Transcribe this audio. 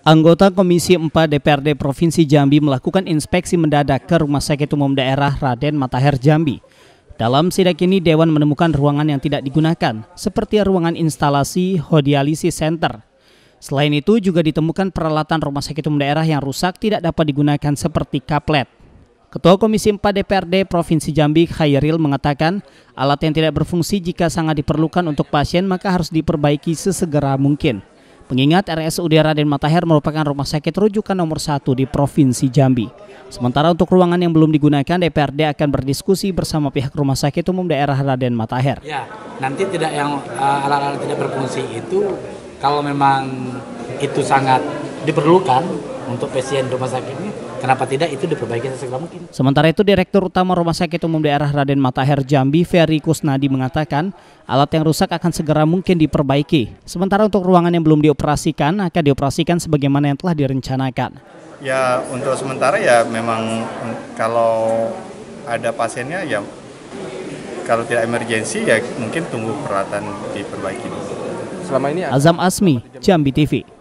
Anggota Komisi 4 DPRD Provinsi Jambi melakukan inspeksi mendadak ke Rumah Sakit Umum Daerah Raden Matahir Jambi. Dalam sidak ini, Dewan menemukan ruangan yang tidak digunakan, seperti ruangan instalasi Hodialisi center. Selain itu, juga ditemukan peralatan rumah sakit umum daerah yang rusak tidak dapat digunakan seperti kaplet. Ketua Komisi 4 DPRD Provinsi Jambi Khairil mengatakan alat yang tidak berfungsi jika sangat diperlukan untuk pasien maka harus diperbaiki sesegera mungkin. Mengingat RSUD Raden Matahir merupakan rumah sakit rujukan nomor satu di Provinsi Jambi. Sementara untuk ruangan yang belum digunakan, DPRD akan berdiskusi bersama pihak Rumah Sakit Umum Daerah Raden Matahir. Ya, nanti tidak yang eh, alat-alat uh, tidak berfungsi itu, kalau memang itu sangat diperlukan, untuk pasien rumah sakit ini kenapa tidak itu diperbaiki sesegera mungkin. Sementara itu Direktur Utama Rumah Sakit Umum Daerah Raden Matahir Jambi Ferry Kusnadi mengatakan alat yang rusak akan segera mungkin diperbaiki. Sementara untuk ruangan yang belum dioperasikan akan dioperasikan sebagaimana yang telah direncanakan. Ya untuk sementara ya memang mm, kalau ada pasiennya ya kalau tidak emergensi ya mungkin tunggu peralatan diperbaiki dulu. Selama ini Azam Asmi, Jambi TV.